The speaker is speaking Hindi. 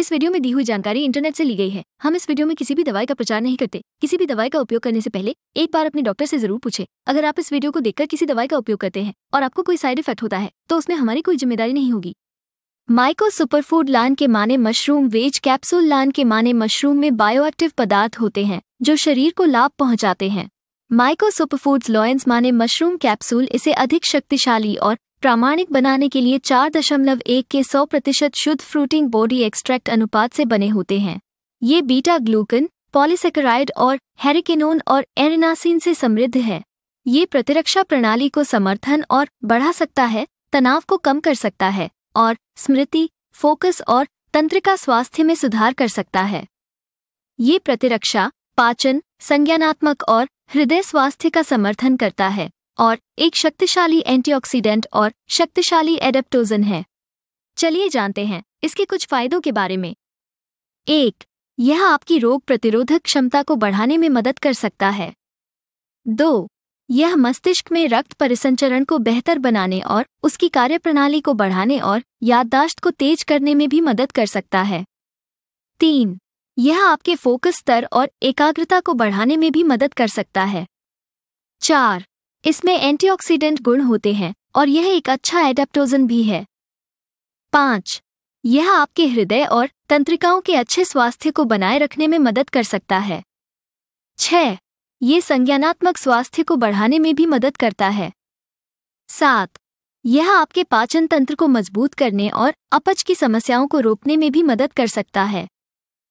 इस वीडियो में दी हुई जानकारी इंटरनेट से ली गई है हम इस वीडियो में किसी भी दवाई का प्रचार नहीं करते किसी भी दवाई का उपयोग करने से पहले एक बार अपने डॉक्टर से जरूर पूछे अगर आप इस वीडियो को देखकर किसी दवाई का उपयोग करते हैं और आपको कोई साइड इफेक्ट होता है तो उसमें हमारी कोई जिम्मेदारी नहीं होगी माइको सुपरफूड लान के माने मशरूम वेज कैप्सूल लान के माने मशरूम में बायोएक्टिव पदार्थ होते हैं जो शरीर को लाभ पहुंचाते हैं Myco superfoods lion's mane mushroom capsule इसे अधिक शक्तिशाली और प्रामाणिक बनाने के लिए चार दशमलव एक के सौ प्रतिशत शुद्ध फ्रूटिंग बॉडी एक्सट्रैक्ट अनुपात से बने होते हैं ये बीटा ग्लूकन पॉलीसेकेराइड और हेरिकेनोन और एरिनासिन से समृद्ध है ये प्रतिरक्षा प्रणाली को समर्थन और बढ़ा सकता है तनाव को कम कर सकता है और स्मृति फोकस और तंत्रिका स्वास्थ्य में सुधार कर सकता है ये प्रतिरक्षा पाचन संज्ञानात्मक और हृदय स्वास्थ्य का समर्थन करता है और एक शक्तिशाली एंटीऑक्सीडेंट और शक्तिशाली एडेप्टोजन है चलिए जानते हैं इसके कुछ फायदों के बारे में एक यह आपकी रोग प्रतिरोधक क्षमता को बढ़ाने में मदद कर सकता है दो यह मस्तिष्क में रक्त परिसंचरण को बेहतर बनाने और उसकी कार्यप्रणाली को बढ़ाने और याददाश्त को तेज करने में भी मदद कर सकता है तीन यह आपके फोकस स्तर और एकाग्रता को बढ़ाने में भी मदद कर सकता है चार इसमें एंटीऑक्सीडेंट गुण होते हैं और यह एक अच्छा एडेप्टोजन भी है पाँच यह आपके हृदय और तंत्रिकाओं के अच्छे स्वास्थ्य को बनाए रखने में मदद कर सकता है छ ये संज्ञानात्मक स्वास्थ्य को बढ़ाने में भी मदद करता है सात यह आपके पाचन तंत्र को मजबूत करने और अपच की समस्याओं को रोकने में भी मदद कर सकता है